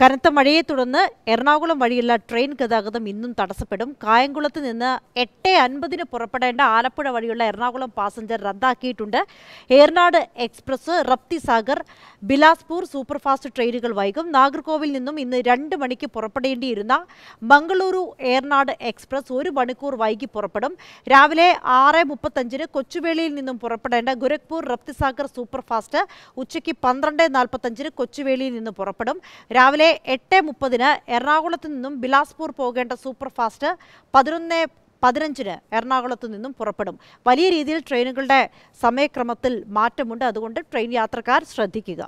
കനത്ത മഴയെ തുടർന്ന് എറണാകുളം വഴിയുള്ള ട്രെയിൻ ഗതാഗതം ഇന്നും തടസ്സപ്പെടും കായംകുളത്ത് നിന്ന് എട്ട് അൻപതിന് പുറപ്പെടേണ്ട ആലപ്പുഴ വഴിയുള്ള എറണാകുളം പാസഞ്ചർ റദ്ദാക്കിയിട്ടുണ്ട് ഏർനാട് എക്സ്പ്രസ് റപ്തിസാഗർ ബിലാസ്പൂർ സൂപ്പർഫാസ്റ്റ് ട്രെയിനുകൾ വൈകും നാഗർകോവിൽ നിന്നും ഇന്ന് രണ്ട് മണിക്ക് പുറപ്പെടേണ്ടിയിരുന്ന മംഗളൂരു ഏർനാട് എക്സ്പ്രസ് ഒരു മണിക്കൂർ വൈകി പുറപ്പെടും രാവിലെ ആറ് മുപ്പത്തഞ്ചിന് കൊച്ചുവേളിയിൽ നിന്നും പുറപ്പെടേണ്ട ഗുരഖ്പൂർ റപ്തിസാഗർ സൂപ്പർഫാസ്റ്റ് ഉച്ചയ്ക്ക് പന്ത്രണ്ട് നാൽപ്പത്തഞ്ചിന് കൊച്ചുവേളിയിൽ നിന്ന് പുറപ്പെടും രാവിലെ രാവിലെ എട്ട് മുപ്പതിന് എറണാകുളത്ത് നിന്നും ബിലാസ്പൂർ പോകേണ്ട ഫാസ്റ്റ് പതിനൊന്ന് പതിനഞ്ചിന് എറണാകുളത്ത് നിന്നും പുറപ്പെടും വലിയ രീതിയിൽ ട്രെയിനുകളുടെ സമയക്രമത്തിൽ മാറ്റമുണ്ട് അതുകൊണ്ട് ട്രെയിൻ യാത്രക്കാർ ശ്രദ്ധിക്കുക